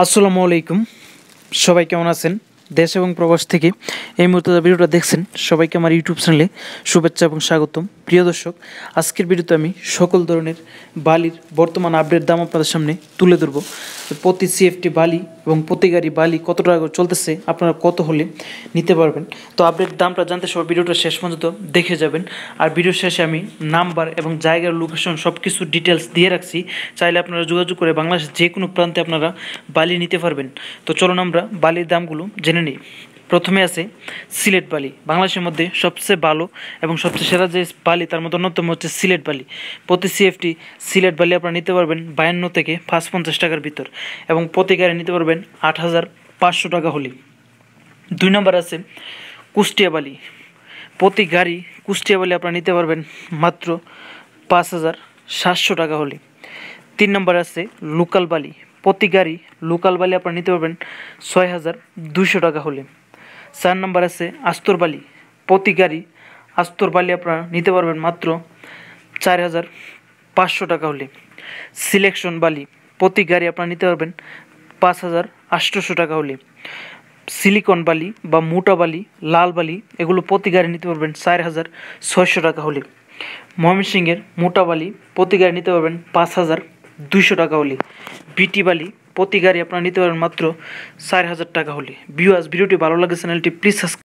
আসসালামু আলাইকুম সবাই কেমন আছেন দেশ এবং প্রবাস থেকে এই মুহূর্তে ভিডিওটা দেখছেন সবাইকে আমার ইউটিউব চ্যানেলে শুভেচ্ছা এবং স্বাগতম প্রিয় দর্শক আজকের ভিডিওতে আমি সকল ধরনের বালির বর্তমান আপডেট দাম আপনাদের সামনে তুলে ধরব প্রতি সিএফটি বালি এবং প্রতি গাড়ি বালি কত টাকা করে চলতেছে আপনারা কত হলে নিতে পারবেন তো আপডেট দামটা জানতে সব ভিডিওটা শেষ পর্যন্ত দেখে যাবেন আর ভিডিও শেষে আমি নাম্বার এবং জায়গার লোকেশন সব কিছু ডিটেলস দিয়ে রাখছি চাইলে আপনারা যোগাযোগ করে বাংলাদেশের যে কোনো প্রান্তে আপনারা বালি নিতে পারবেন তো চলুন আমরা বালির দামগুলো জেনে নিই প্রথমে আছে সিলেট বালি বাংলাদেশের মধ্যে সবচেয়ে ভালো এবং সবচেয়ে সেরা যে বালি তার মধ্যে অন্যতম হচ্ছে সিলেট বালি প্রতি সিএফটি সিলেট বালি আপনারা নিতে পারবেন বায়ান্ন থেকে পাঁচ পঞ্চাশ টাকার ভিতর এবং প্রতি গাড়ি নিতে পারবেন আট হাজার পাঁচশো টাকা হলে দুই নম্বর আছে কুষ্টিয়া বালি প্রতি গাড়ি কুষ্টিয়া বালি আপনারা নিতে পারবেন মাত্র পাঁচ হাজার সাতশো টাকা হলে তিন নম্বর আছে লোকাল বালি প্রতি গাড়ি লোকাল বালি আপনারা নিতে পারবেন ছয় হাজার দুশো টাকা হলে চার নাম্বার আছে আস্তর বালি প্রতি গাড়ি আস্তর বালি আপনারা নিতে পারবেন মাত্র চার হাজার পাঁচশো টাকা হলে সিলেকশন বালি প্রতি গাড়ি আপনারা নিতে পারবেন পাঁচ হাজার আটশোশো টাকা হলে সিলিকন বালি বা মোটা বালি লাল বালি এগুলো প্রতি গাড়ি নিতে পারবেন চার হাজার ছয়শো টাকা হলে ময়মনসিংহের মোটা বালি প্রতি গাড়ি নিতে পারবেন পাঁচ হাজার দুইশো টাকা হলে বিটি বালি প্রতি গাড়ি আপনারা নিতে পারেন মাত্র চার হাজার টাকা হলে আস ভিডিওটি ভালো লাগে চ্যানেলটি প্লিজ সাবস্ক্রাইব